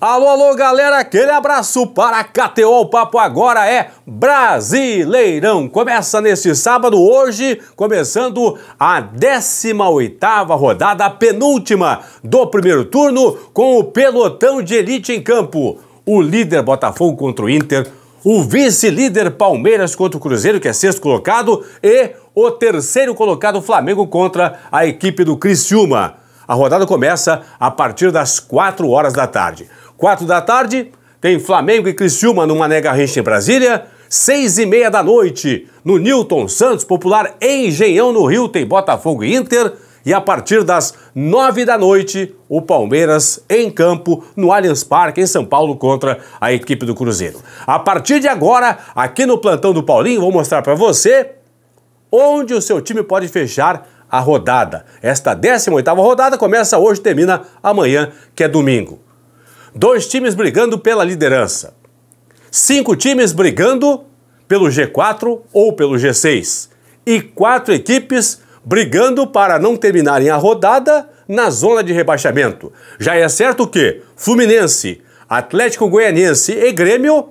Alô, alô, galera, aquele abraço para a KTO. O papo agora é Brasileirão. Começa neste sábado, hoje, começando a 18ª rodada, a penúltima do primeiro turno, com o pelotão de elite em campo. O líder Botafogo contra o Inter, o vice-líder Palmeiras contra o Cruzeiro, que é sexto colocado, e o terceiro colocado Flamengo contra a equipe do Criciúma. A rodada começa a partir das 4 horas da tarde. Quatro da tarde, tem Flamengo e Criciúma no Mané Garrincha em Brasília. Seis e meia da noite, no Newton Santos, popular em Engenhão, no Rio, tem Botafogo e Inter. E a partir das nove da noite, o Palmeiras em campo no Allianz Parque, em São Paulo, contra a equipe do Cruzeiro. A partir de agora, aqui no Plantão do Paulinho, vou mostrar para você onde o seu time pode fechar a rodada. Esta 18ª rodada começa hoje, termina amanhã, que é domingo. Dois times brigando pela liderança. Cinco times brigando pelo G4 ou pelo G6. E quatro equipes brigando para não terminarem a rodada na zona de rebaixamento. Já é certo que Fluminense, Atlético Goianiense e Grêmio,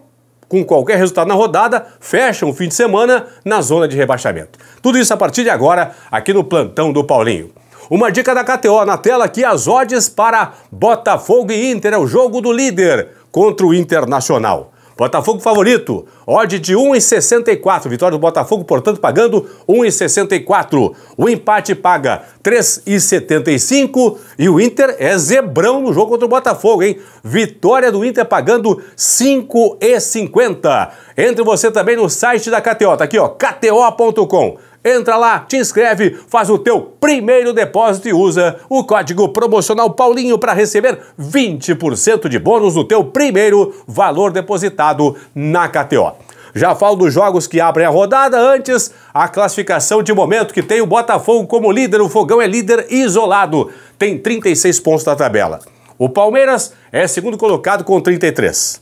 com qualquer resultado na rodada, fecham o fim de semana na zona de rebaixamento. Tudo isso a partir de agora, aqui no Plantão do Paulinho. Uma dica da KTO na tela aqui, as odds para Botafogo e Inter, é o jogo do líder contra o Internacional. Botafogo favorito, odd de 1,64. Vitória do Botafogo, portanto, pagando 1,64. O empate paga 3,75 e o Inter é zebrão no jogo contra o Botafogo, hein? Vitória do Inter pagando 5,50. Entre você também no site da KTO, tá aqui, ó, kto.com. Entra lá, te inscreve, faz o teu primeiro depósito e usa o código promocional Paulinho para receber 20% de bônus no teu primeiro valor depositado na KTO. Já falo dos jogos que abrem a rodada. Antes, a classificação de momento que tem o Botafogo como líder. O Fogão é líder isolado, tem 36 pontos na tabela. O Palmeiras é segundo colocado com 33.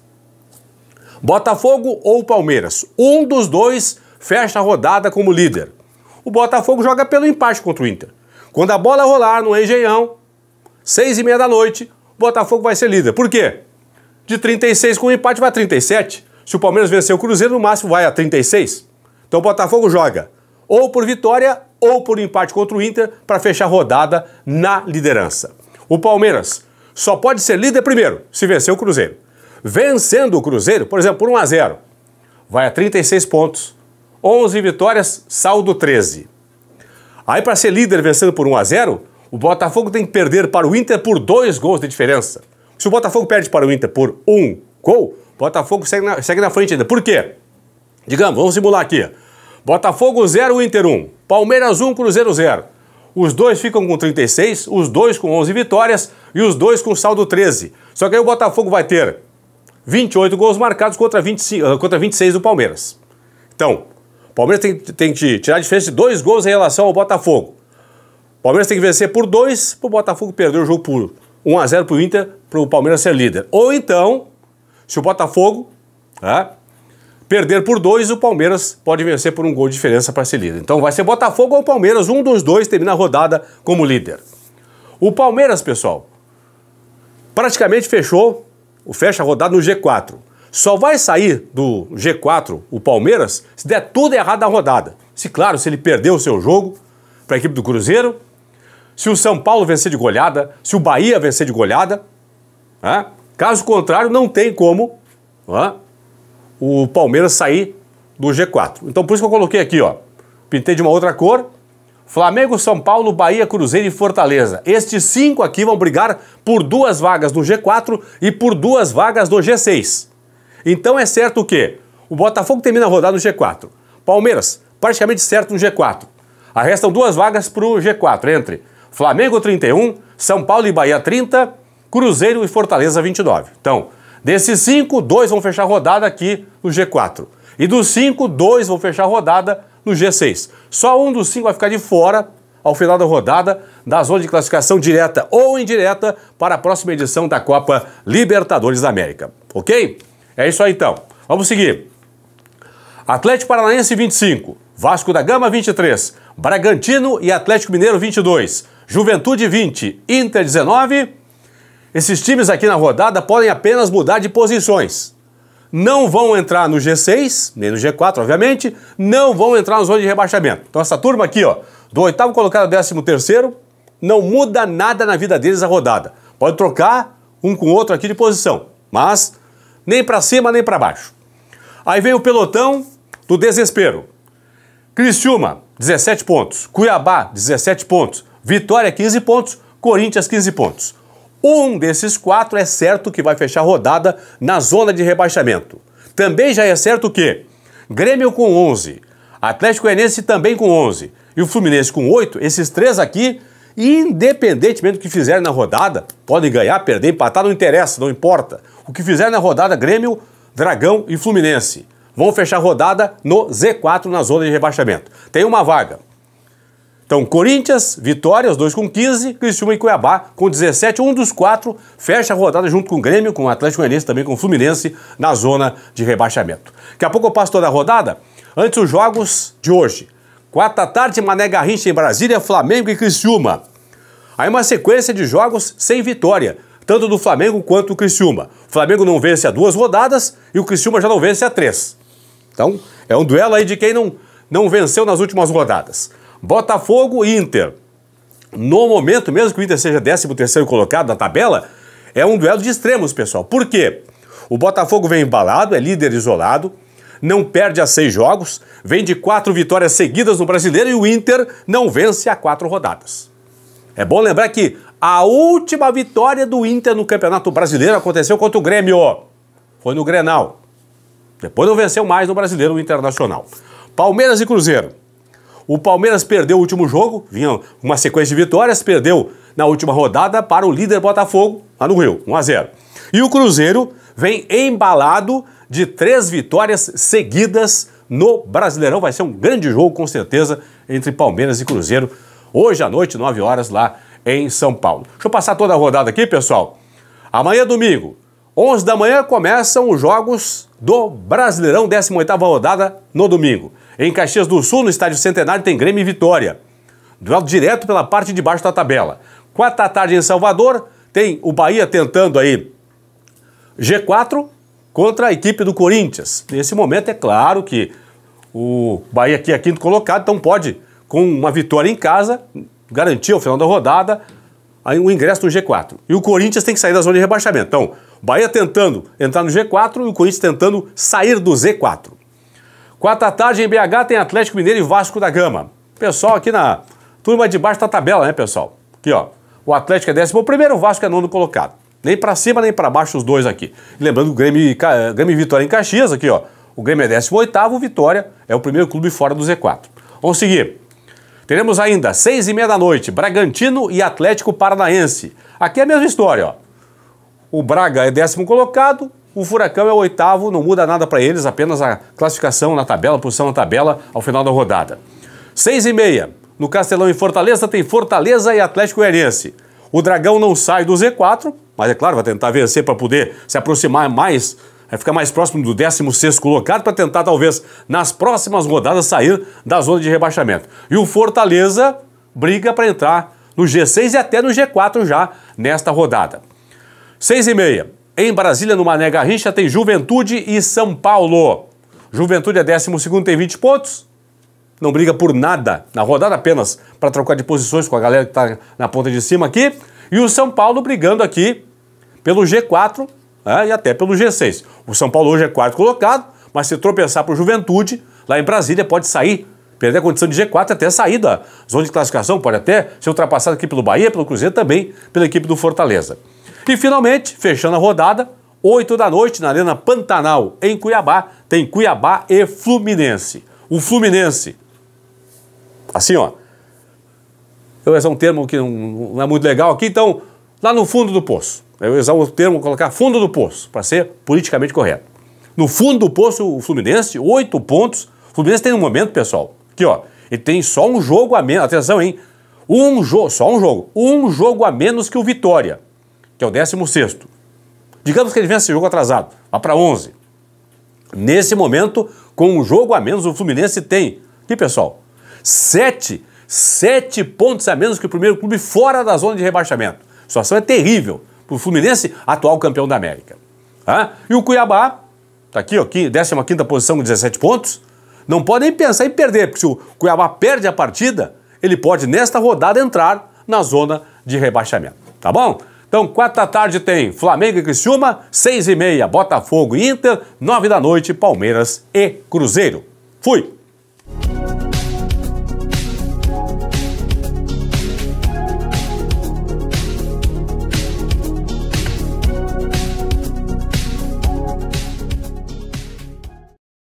Botafogo ou Palmeiras? Um dos dois fecha a rodada como líder o Botafogo joga pelo empate contra o Inter. Quando a bola rolar no Engenhão, seis e meia da noite, o Botafogo vai ser líder. Por quê? De 36 com o empate vai a 37. Se o Palmeiras vencer o Cruzeiro, no máximo vai a 36. Então o Botafogo joga ou por vitória ou por empate contra o Inter para fechar a rodada na liderança. O Palmeiras só pode ser líder primeiro se vencer o Cruzeiro. Vencendo o Cruzeiro, por exemplo, por 1 a 0, vai a 36 pontos. 11 vitórias, saldo 13. Aí para ser líder vencendo por 1 a 0, o Botafogo tem que perder para o Inter por dois gols de diferença. Se o Botafogo perde para o Inter por um gol, o Botafogo segue na, segue na frente ainda. Por quê? Digamos, vamos simular aqui. Botafogo 0, Inter 1. Palmeiras 1, Cruzeiro 0. Os dois ficam com 36, os dois com 11 vitórias e os dois com saldo 13. Só que aí o Botafogo vai ter 28 gols marcados contra, 25, contra 26 do Palmeiras. Então, Palmeiras tem, tem que tirar a diferença de dois gols em relação ao Botafogo. Palmeiras tem que vencer por dois, para o Botafogo perder o jogo por 1 a 0 para o Inter, para o Palmeiras ser líder. Ou então, se o Botafogo né, perder por dois, o Palmeiras pode vencer por um gol de diferença para ser líder. Então vai ser Botafogo ou Palmeiras, um dos dois termina a rodada como líder. O Palmeiras, pessoal, praticamente fechou, o fecha a rodada no G4. Só vai sair do G4 o Palmeiras se der tudo errado na rodada. Se, claro, se ele perder o seu jogo para a equipe do Cruzeiro, se o São Paulo vencer de goleada, se o Bahia vencer de goleada. Né? Caso contrário, não tem como né? o Palmeiras sair do G4. Então, por isso que eu coloquei aqui, ó. Pintei de uma outra cor. Flamengo, São Paulo, Bahia, Cruzeiro e Fortaleza. Estes cinco aqui vão brigar por duas vagas do G4 e por duas vagas do G6. Então é certo o quê? O Botafogo termina a rodada no G4. Palmeiras, praticamente certo no G4. Restam duas vagas para o G4, entre Flamengo 31, São Paulo e Bahia 30, Cruzeiro e Fortaleza 29. Então, desses cinco, dois vão fechar a rodada aqui no G4. E dos cinco, dois vão fechar a rodada no G6. Só um dos cinco vai ficar de fora ao final da rodada da zona de classificação direta ou indireta para a próxima edição da Copa Libertadores da América. Ok? É isso aí então. Vamos seguir. Atlético Paranaense 25, Vasco da Gama 23, Bragantino e Atlético Mineiro 22, Juventude 20, Inter 19. Esses times aqui na rodada podem apenas mudar de posições. Não vão entrar no G6, nem no G4, obviamente, não vão entrar na zona de rebaixamento. Então essa turma aqui, ó, do oitavo colocado ao décimo terceiro, não muda nada na vida deles a rodada. Pode trocar um com o outro aqui de posição, mas nem para cima nem para baixo. Aí vem o pelotão do desespero. Criciúma, 17 pontos. Cuiabá, 17 pontos. Vitória, 15 pontos. Corinthians, 15 pontos. Um desses quatro é certo que vai fechar rodada na zona de rebaixamento. Também já é certo que Grêmio com 11, Atlético Goianiense também com 11 e o Fluminense com 8, esses três aqui independentemente do que fizer na rodada, podem ganhar, perder, empatar, não interessa, não importa. O que fizer na rodada, Grêmio, Dragão e Fluminense. Vão fechar a rodada no Z4 na zona de rebaixamento. Tem uma vaga. Então, Corinthians, Vitória, os dois com 15, Criciúma e Cuiabá com 17. Um dos quatro fecha a rodada junto com o Grêmio, com o Atlético Mineiro também com o Fluminense, na zona de rebaixamento. Daqui a pouco eu passo toda a rodada. Antes, os jogos de hoje. Quarta tarde, Mané Garrincha em Brasília, Flamengo e Criciúma. Aí uma sequência de jogos sem vitória, tanto do Flamengo quanto do Criciúma. O Flamengo não vence a duas rodadas e o Criciúma já não vence a três. Então, é um duelo aí de quem não, não venceu nas últimas rodadas. Botafogo e Inter. No momento, mesmo que o Inter seja 13º colocado na tabela, é um duelo de extremos, pessoal. Por quê? O Botafogo vem embalado, é líder isolado, não perde a seis jogos, vem de quatro vitórias seguidas no brasileiro e o Inter não vence a quatro rodadas. É bom lembrar que a última vitória do Inter no Campeonato Brasileiro aconteceu contra o Grêmio. Foi no Grenal. Depois não venceu mais no Brasileiro Internacional. Palmeiras e Cruzeiro. O Palmeiras perdeu o último jogo, vinha uma sequência de vitórias, perdeu na última rodada para o líder Botafogo, lá no Rio, 1 a 0. E o Cruzeiro vem embalado de três vitórias seguidas no Brasileirão. Vai ser um grande jogo, com certeza, entre Palmeiras e Cruzeiro, hoje à noite, 9 horas, lá em São Paulo. Deixa eu passar toda a rodada aqui, pessoal. Amanhã, domingo, 11 da manhã, começam os jogos do Brasileirão, 18ª rodada, no domingo. Em Caxias do Sul, no Estádio Centenário, tem Grêmio e Vitória. Duelo direto pela parte de baixo da tabela. Quatro da tarde em Salvador, tem o Bahia tentando aí G4 contra a equipe do Corinthians. Nesse momento, é claro que o Bahia aqui é quinto colocado, então pode, com uma vitória em casa, garantir ao final da rodada o ingresso no G4. E o Corinthians tem que sair da zona de rebaixamento. Então, Bahia tentando entrar no G4 e o Corinthians tentando sair do Z4. Quarta tarde em BH tem Atlético Mineiro e Vasco da Gama. Pessoal aqui na turma de baixo da tabela, né, pessoal? Aqui, ó. O Atlético é décimo primeiro, o Vasco é nono colocado. Nem para cima, nem para baixo os dois aqui. Lembrando o Grêmio, Grêmio e Vitória em Caxias aqui, ó. O Grêmio é 18º, Vitória é o primeiro clube fora do Z4. Vamos seguir. Teremos ainda, 6 e meia da noite, Bragantino e Atlético Paranaense. Aqui é a mesma história, ó. O Braga é décimo colocado, o Furacão é o oitavo, não muda nada para eles, apenas a classificação na tabela, posição na tabela ao final da rodada. Seis e meia, no Castelão em Fortaleza tem Fortaleza e Atlético Goianiense. O Dragão não sai do Z4, mas é claro, vai tentar vencer para poder se aproximar mais, é ficar mais próximo do 16 colocado, para tentar, talvez, nas próximas rodadas, sair da zona de rebaixamento. E o Fortaleza briga para entrar no G6 e até no G4 já nesta rodada. 6 e meia. Em Brasília, no Mané Garrincha, tem Juventude e São Paulo. Juventude é 12 tem 20 pontos. Não briga por nada na rodada, apenas para trocar de posições com a galera que está na ponta de cima aqui. E o São Paulo brigando aqui pelo G4 né, e até pelo G6. O São Paulo hoje é quarto colocado, mas se tropeçar para o Juventude, lá em Brasília pode sair, perder a condição de G4 até sair da zona de classificação, pode até ser ultrapassado aqui pelo Bahia, pelo Cruzeiro também, pela equipe do Fortaleza. E finalmente, fechando a rodada, 8 da noite na Arena Pantanal, em Cuiabá, tem Cuiabá e Fluminense. O Fluminense, assim ó, esse é um termo que não é muito legal aqui, então, lá no fundo do poço. Eu vou usar o termo, colocar fundo do poço, para ser politicamente correto. No fundo do poço, o Fluminense, oito pontos. O Fluminense tem um momento, pessoal, que ó, ele tem só um jogo a menos. Atenção, hein? Um jogo, só um jogo. Um jogo a menos que o Vitória, que é o 16. Digamos que ele vença esse jogo atrasado, vá para 11. Nesse momento, com um jogo a menos, o Fluminense tem, e pessoal, sete, sete pontos a menos que o primeiro clube fora da zona de rebaixamento. A situação é terrível para o Fluminense, atual campeão da América. Ah? E o Cuiabá, está aqui, ó, 15 posição com 17 pontos, não podem pensar em perder, porque se o Cuiabá perde a partida, ele pode, nesta rodada, entrar na zona de rebaixamento. Tá bom? Então, quatro da tarde tem Flamengo e Criciúma, seis e meia, Botafogo e Inter, nove da noite, Palmeiras e Cruzeiro. Fui!